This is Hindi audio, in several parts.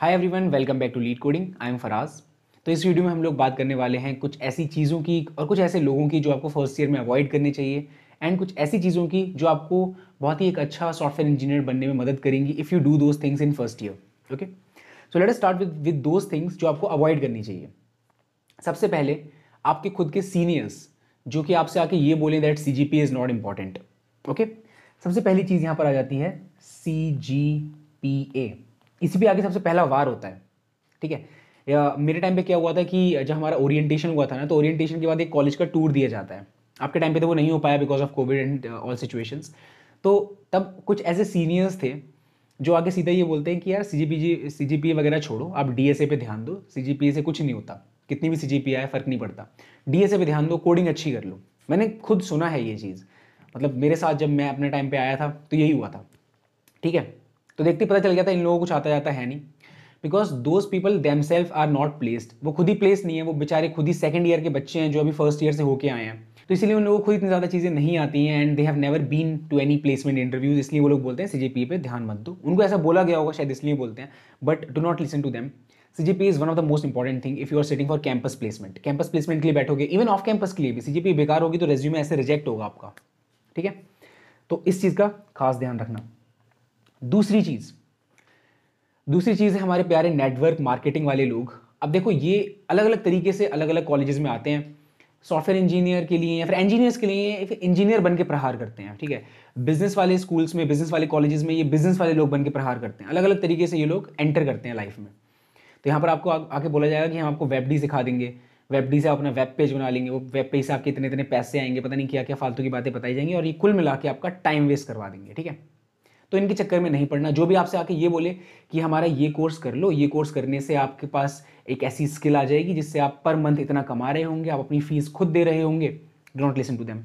Hi everyone welcome back to lead coding I am Faraz तो इस वीडियो में हम लोग बात करने वाले हैं कुछ ऐसी चीज़ों की और कुछ ऐसे लोगों की जो आपको फर्स्ट ईयर में अवॉइड करने चाहिए एंड कुछ ऐसी चीज़ों की जो आपको बहुत ही एक अच्छा सॉफ्टवेयर इंजीनियर बनने में मदद करेंगी if you do those things in first year okay so let start with with those things जो आपको अवॉइड करनी चाहिए सबसे पहले आपके खुद के सीनियर्स जो कि आपसे आके ये बोलें that C G P is not important okay सबसे पहली चीज़ यहाँ पर आ जाती है सी जी पी ए इसी पे आगे सबसे पहला वार होता है ठीक है या मेरे टाइम पे क्या हुआ था कि जब हमारा ओरिएंटेशन हुआ था ना तो ओरिएंटेशन के बाद एक कॉलेज का टूर दिया जाता है आपके टाइम पे तो वो नहीं हो पाया because of covid and all situation तो तब कुछ ऐसे सीनियर्स थे जो आगे सीधा ये बोलते हैं कि यार सी जी पी जी सी जी पी वगैरह छोड़ो आप डी एस ए पे ध्यान दो सी जी पी से कुछ नहीं होता कितनी भी सी जी पी आए फ़र्क नहीं पड़ता डी एस ए पे ध्यान दो कोडिंग अच्छी कर लो मैंने खुद सुना है ये चीज़ मतलब मेरे साथ जब मैं अपने टाइम पे आया था तो यही हुआ था ठीक है तो देखते पता चल गया था इन लोगों को कुछ आता जाता है नहीं because those people themselves are not placed वो खुद ही प्लेस नहीं है वो बेचारे खुद ही सेकेंड ईयर के बच्चे हैं जो अभी फर्स्ट ईयर से होके आए हैं तो इसलिए उन लोगों को खुद इतनी ज़्यादा चीज़ें नहीं आती हैं and they have never been to any placement interviews इसलिए वो लोग बोलते हैं सी पे ध्यान मत दो उनको ऐसा बोला गया होगा शायद इसलिए बोलते हैं but do not listen to them C is one of the most important thing if you are sitting for campus placement campus placement के लिए बैठोगे इवन ऑफ कैंपस के लिए भी सी बेकार होगी तो रेज्यूम ऐसे रिजेक्ट होगा आपका ठीक है तो इस चीज़ का खास ध्यान रखना दूसरी चीज़ दूसरी चीज़ है हमारे प्यारे नेटवर्क मार्केटिंग वाले लोग अब देखो ये अलग अलग तरीके से अलग अलग कॉलेजेस में आते हैं सॉफ्टवेयर इंजीनियर के लिए या फिर इंजीनियर्स के लिए इंजीनियर बन के प्रहार करते हैं ठीक है बिजनेस वाले स्कूल्स में बिजनेस वाले कॉलेजेस में ये बिजनेस वाले लोग बन के प्रहार करते हैं अलग अलग तरीके से ये लोग एंटर करते हैं लाइफ में तो यहाँ पर आपको आके बोला जाएगा कि हम आपको वेब डी सिखा देंगे वेब डी से आप अपना वेब पेज बना लेंगे वो वेब पेज से आपके इतने इतने पैसे आएंगे पता नहीं क्या क्या फालतू की बातें बताई जाएंगी और ये कुल मिला के आपका टाइम वेस्ट करवा देंगे ठीक है तो इनके चक्कर में नहीं पड़ना जो भी आपसे आके ये बोले कि हमारा ये कोर्स कर लो ये कोर्स करने से आपके पास एक ऐसी स्किल आ जाएगी जिससे आप पर मंथ इतना कमा रहे होंगे आप अपनी फीस खुद दे रहे होंगे don't listen to them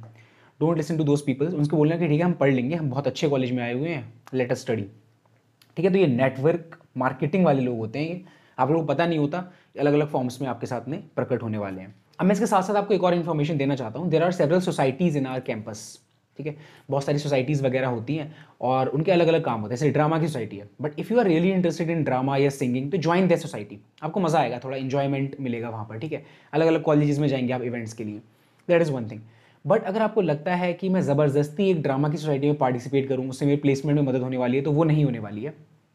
don't listen to those people उनको बोलना कि ठीक है हम पढ़ लेंगे हम बहुत अच्छे कॉलेज में आए हुए हैं लेटर स्टडी ठीक है तो ये नेटवर्क मार्केटिंग वाले लोग होते हैं आप लोगों को पता नहीं होता अलग अलग फॉर्म्स में आपके साथ में प्रकट होने वाले हैं अब मैं इसके साथ साथ आपको एक और इन्फॉर्मेशन देना चाहता हूँ there are several societies in our campus ठीक है बहुत सारी सोसाइटीज़ वगैरह होती हैं और उनके अलग अलग काम होते हैं जैसे ड्रामा की सोसाइटी है but if you are really interested in drama या सिंगिंग तो ज्वाइन दैट सोसाइटी आपको मज़ा आएगा थोड़ा इन्जॉयमेंट मिलेगा वहाँ पर ठीक है अलग अलग कॉलेजेस में जाएंगे आप इवेंट्स के लिए that is one thing but अगर आपको लगता है कि मैं ज़बरदस्ती एक ड्रामा की सोसाइटी में पार्टिसिपेट करूँ उससे मेरी प्लेसमेंट में मदद होने वाली है तो वो नहीं होने वाली है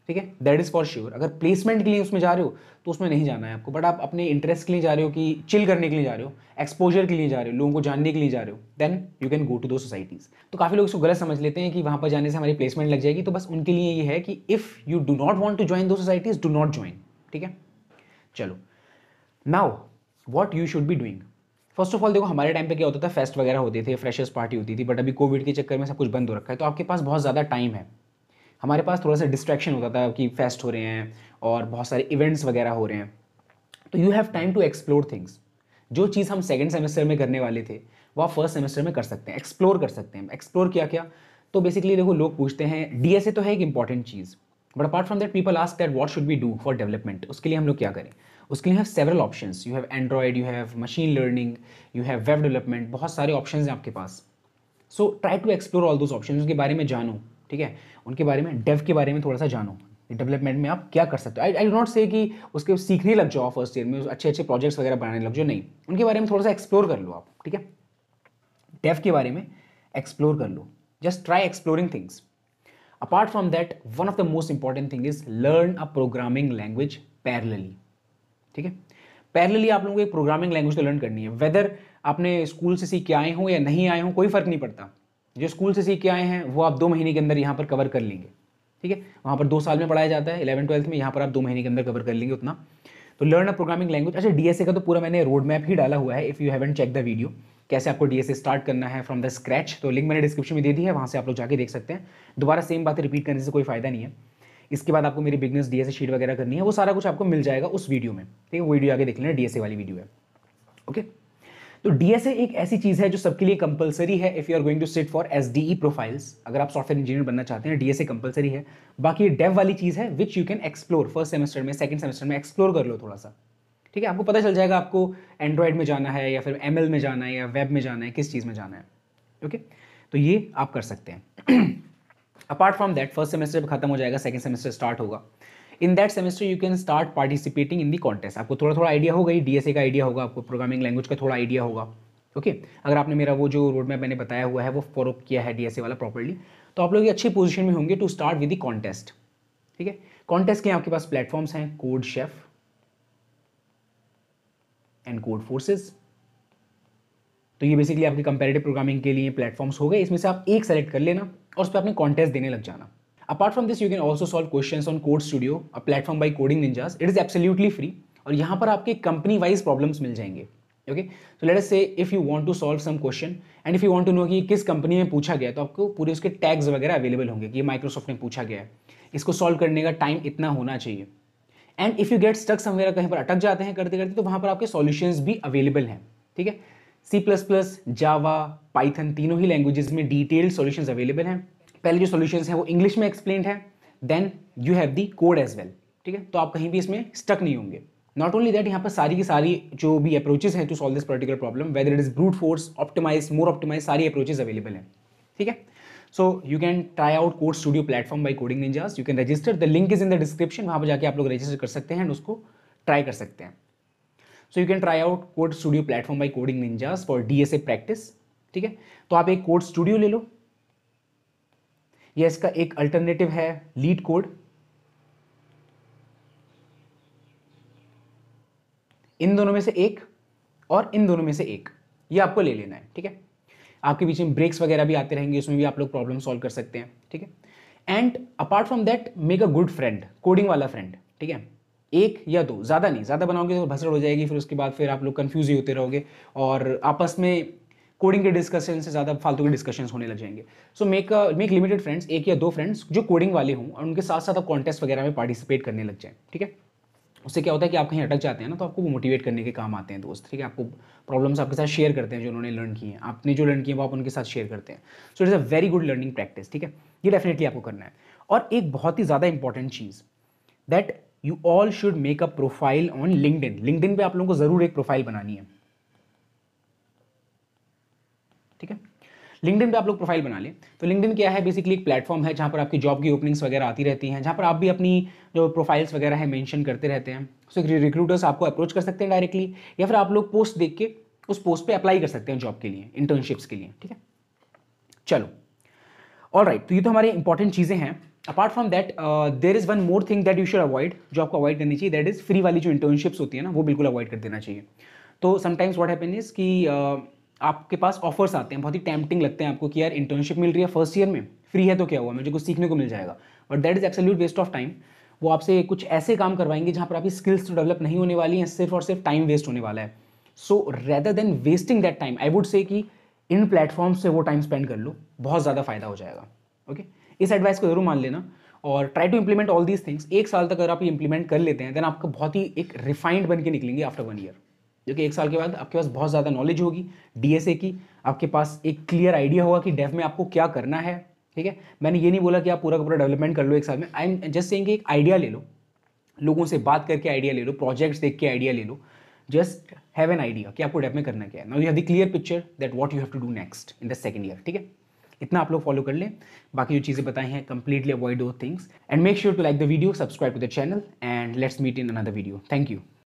ठीक है दैट इज़ फॉर श्योर अगर प्लेसमेंट के लिए उसमें जा रहे हो तो उसमें नहीं जाना है आपको बट आप अपने इंटरेस्ट के लिए जा रहे हो कि चिल करने के लिए जा रहे हो एक्सपोजर के लिए जा रहे हो लोगों को जानने के लिए जा रहे हो then you can go to two societies तो काफ़ी लोग इसको गलत समझ लेते हैं कि वहाँ पर जाने से हमारी प्लेसमेंट लग जाएगी तो बस उनके लिए ये है कि if you do not want to join two societies do not join ठीक है चलो now what you should be doing first of all देखो हमारे टाइम पे क्या होता था फेस्ट वगैरह होते थे फ्रेशर्स पार्टी होती थी बट अभी कोविड के चक्कर में सब कुछ बंद हो रखा है तो आपके पास बहुत ज़्यादा टाइम है हमारे पास थोड़ा सा डिस्ट्रैक्शन होता था कि फेस्ट हो रहे हैं और बहुत सारे इवेंट्स वगैरह हो रहे हैं तो you have time to explore things जो चीज़ हम सेकेंड सेमेस्टर में करने वाले थे वो आप फर्स्ट सेमेस्टर में कर सकते हैं एक्सप्लोर कर सकते हैं एक्सप्लोर किया क्या तो बेसिकली देखो लोग पूछते हैं ए तो है एक इंपॉर्टेंट चीज़ but apart from that people ask that what should be do for development उसके लिए हम लोग क्या करें उसके लिए have several option you have android you have machine learning you have web development बहुत सारे ऑप्शन हैं आपके पास so try to explore all those option उसके बारे में जानो ठीक है उनके बारे में डेव के बारे में थोड़ा सा जानो डेवलपमेंट में आप क्या कर सकते हो आई आई नॉट से कि उसके सीखने लग जाओ फर्स्ट ईयर में अच्छे अच्छे प्रोजेक्ट्स वगैरह बनाने लग जाओ नहीं उनके बारे में थोड़ा सा एक्सप्लोर कर लो आप ठीक है डेव के बारे में एक्सप्लोर कर लो just try exploring things apart from that one of the most important thing is learn a programming language parallelly ठीक है पैरलली आप लोगों को एक प्रोग्रामिंग लैंग्वेज तो लर्न करनी है वेदर आपने स्कूल से सीख के आए हों या नहीं आए हों कोई फर्क नहीं पड़ता जो स्कूल से सीख के आए हैं वो आप दो महीने के अंदर यहाँ पर कवर कर लेंगे ठीक है वहाँ पर दो साल में पढ़ाया जाता है इलेवन ट्वेल्थ में यहाँ पर आप दो महीने के अंदर कवर कर लेंगे उतना तो लर्न अ प्रोग्रामिंग लैंग्वेज अच्छा डीएसए का तो पूरा मैंने रोड मैप ही डाला हुआ है if you haven't check the video कैसे आपको डीएसए स्टार्ट करना है फ्रॉम द स्क्रैच तो लिंक मैंने डिस्क्रिप्शन में दे दी है वहाँ से आप लोग जाके देख सकते हैं दोबारा सेम बातें रिपीट करने से कोई फायदा नहीं है इसके बाद आपको मेरी बिगनेस डीएसए शीट वगैरह करनी है वो सारा कुछ आपको मिल जाएगा उस वीडियो में ठीक है वो वीडियो आगे देख लेना डीएसए वाली वीडियो है ओके okay? तो डीएसए एक ऐसी चीज़ है जो सबके लिए कंपलसरी है if you are going to sit for S profiles अगर आप सॉफ्टवेयर इंजीनियर बनना चाहते हैं डीएसए कंपलसरी है बाकी ये डेव वाली चीज़ है which you can explore first semester में सेकंड सेमेस्टर में एक्सप्लोर कर लो थोड़ा सा ठीक है आपको पता चल जाएगा आपको एंड्रॉयड में जाना है या फिर एम में जाना है या वेब में जाना है किस चीज़ में जाना है ओके तो ये आप कर सकते हैं apart from that first semester खत्म हो जाएगा सेकेंड सेमेस्टर स्टार्ट होगा in that semester you can start participating in the contest आपको थोड़ा थोड़ा आइडिया होगा ही डीएसए का आइडिया होगा आपको प्रोग्रामिंग लैंग्वेज का थोड़ा आइडिया होगा ओके okay? अगर आपने मेरा वो जो रोड मैप मैंने बताया हुआ है वो फॉलो किया है डीएसए वाला प्रॉपरली तो आप लोग अच्छी पोजिशन में होंगे to start with the contest ठीक है कॉन्टेस्ट के आपके पास प्लेटफॉर्म्स हैं CodeChef and Codeforces तो ये बेसिकली आपके कंपेरेटिव प्रोग्रामिंग के लिए प्लेटफॉर्म्स हो गए इसमें से आप एक सेलेक्ट कर लेना और उस पर अपने कॉन्टेस्ट देने लग जाना apart from this you can also solve questions on code studio a platform by coding ninjas it is absolutely free और यहाँ पर आपके कंपनी वाइज प्रॉब्लम्स मिल जाएंगे okay so let us see if you want to solve some question and if you want to know कि किस कंपनी में पूछा गया तो आपको पूरे उसके टैग्स वगैरह अवेलेबल होंगे कि ये माइक्रोसॉफ्ट ने पूछा गया है इसको सॉल्व करने का टाइम इतना होना चाहिए and if you get stuck वगैरह कहीं पर अटक जाते हैं करते करते तो वहाँ पर आपके सोल्यूशन भी अवेलेबल हैं ठीक है C plus plus Java Python तीनों ही लैंग्वेजेस में डिटेल्ड सॉल्यूशंस अवेलेबल हैं पहले जो सोल्यूशन है वो इंग्लिश में एक्सप्लेन है then you have the code as well ठीक है तो आप कहीं भी इसमें स्टक नहीं होंगे नॉट ओनली दैट यहाँ पर सारी की सारी जो भी अप्रोचेज हैं to solve this particular problem whether it is brute force optimize more optimize सारी अप्रोचेज अवेलेबल हैं ठीक है so you can try out course studio platform by coding Ninjas you can register the link is in the description वहाँ पर जाकर आप लोग रजिस्टर कर सकते हैं एंड उसको ट्राई कर सकते हैं so you can try out code studio platform by coding ninjas for D S A practice ठीक है तो आप एक कोड स्टूडियो ले लो या इसका एक अल्टरनेटिव है लीड कोड इन दोनों में से एक और इन दोनों में से एक ये आपको ले लेना है ठीक है आपके बीच में ब्रेक्स वगैरह भी आते रहेंगे उसमें भी आप लोग प्रॉब्लम सॉल्व कर सकते हैं ठीक है and apart from that make a good friend coding वाला फ्रेंड ठीक है एक या दो ज़्यादा नहीं ज़्यादा बनाओगे तो भसड़ हो जाएगी फिर उसके बाद फिर आप लोग कन्फ्यूज ही होते रहोगे और आपस में कोडिंग के डिस्कशन से ज़्यादा फालतू के डिस्कशन होने लग जाएंगे so make make limited friends एक या दो फ्रेंड्स जो कोडिंग वाले हों और उनके साथ साथ आप कॉन्टेस्ट वगैरह में पार्टिसिपेट करने लग जाएँ ठीक है उससे क्या होता है कि आप कहीं अटक जाते हैं ना तो आपको मोटिवेट करने के काम आते हैं दोस्त ठीक है आपको प्रॉब्लम्स आपके साथ शेयर करते हैं जो उन्होंने लर्न किए हैं आपने जो लर्न किए वो आप उनके साथ शेयर करते हैं so it's a very good learning practice ठीक है ये डेफिनेटली आपको करना है और एक बहुत ही ज़्यादा इंपॉर्टेंट चीज़ that you all should make a profile on LinkedIn LinkedIn पर आप लोगों को ज़रूर एक प्रोफाइल बनानी है ठीक है लिंकडिन पे आप लोग प्रोफाइल बना लें तो लिंकडिन क्या है बेसिकली एक प्लेटफॉर्म है जहाँ पर आपकी जॉब की ओपनिंग्स वगैरह आती रहती हैं जहाँ पर आप भी अपनी जो प्रोफाइल्स वगैरह है मेंशन करते रहते हैं सो so, रिक्रूटर्स आपको अप्रोच कर सकते हैं डायरेक्टली या फिर आप लोग पोस्ट देख के उस पोस्ट पर अप्लाई कर सकते हैं जॉब के लिए इंटर्नशिप्स के लिए ठीक है चलो ऑल राइट right, तो ये तो हमारे इंपॉर्टेंट चीज़ें हैं apart from that there is one more thing that you should avoid जो आपको अवॉइड करनी चाहिए दैट इज़ फ्री वाली जो इंटर्नशिप्स होती है ना वो बिल्कुल अवॉइड कर देना चाहिए तो समटाइम्स वॉट हैपन इज़ कि uh, आपके पास ऑफर्स आते हैं बहुत ही टैम्पटिंग लगते हैं आपको कि यार इंटर्नशिप मिल रही है फर्स्ट ईयर में फ्री है तो क्या हुआ मुझे कुछ सीखने को मिल जाएगा but that is absolute waste of time वो आपसे कुछ ऐसे काम करवाएंगे जहाँ पर आपकी स्किल्स तो डेवलप नहीं होने वाली हैं सिर्फ और सिर्फ टाइम वेस्ट होने वाला है so rather than wasting that time I would say कि इन प्लेटफॉर्म से वो टाइम स्पेंड कर लो बहुत ज़्यादा फायदा हो जाएगा ओके okay? इस एडवाइस को जरूर मान लेना और try to implement all these things एक साल तक अगर आप ये इंप्लीमेंट कर लेते हैं देन आपका बहुत ही एक रिफाइंड बन के निकलेंगे आफ्टर वन ईयर जो कि एक साल के बाद आपके पास बहुत ज़्यादा नॉलेज होगी डीएसए की आपके पास एक क्लियर आइडिया होगा कि डेफ में आपको क्या करना है ठीक है मैंने ये नहीं बोला कि आप पूरा का पूरा डेवलपमेंट कर लो एक साल में आई एम जस्ट सेइंग कि एक आइडिया ले लो लोगों से बात करके आइडिया ले लो प्रोजेक्ट्स देख के आइडिया ले लो जस्ट हैव एन आइडिया कि आपको डेप में करना क्या है now you have the clear picture that what you have to do next in the second year ठीक है इतना आप लोग फॉलो कर लें बाकी जो चीज़ें बताई हैं कंप्लीटली अवॉइड दो things and make sure to like the video subscribe to the channel and let's meet in another video thank you